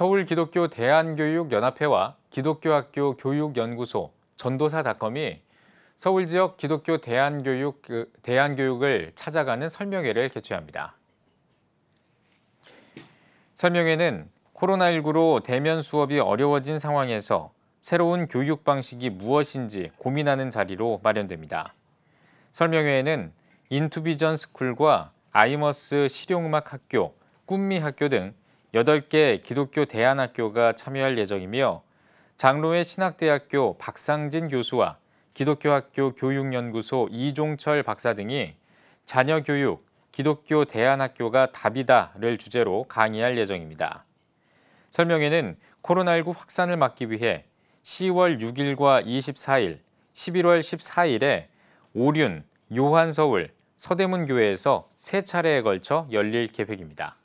서울기독교 대한교육연합회와 기독교학교 교육연구소 전도사닷컴이 서울 지역 기독교 대안교육 그, 대한교육을 찾아가는 설명회를 개최합니다. 설명회는 코로나19로 대면 수업이 어려워진 상황에서 새로운 교육 방식이 무엇인지 고민하는 자리로 마련됩니다. 설명회에는 인투비전 스쿨과 아이머스 실용음악 학교, 꿈미 학교 등 8개 기독교 대안학교가 참여할 예정이며 장로회 신학대학교 박상진 교수와 기독교학교 교육연구소 이종철 박사 등이 자녀교육, 기독교 대안학교가 답이다를 주제로 강의할 예정입니다. 설명회는 코로나19 확산을 막기 위해 10월 6일과 24일, 11월 14일에 오륜, 요한서울, 서대문교회에서 세 차례에 걸쳐 열릴 계획입니다.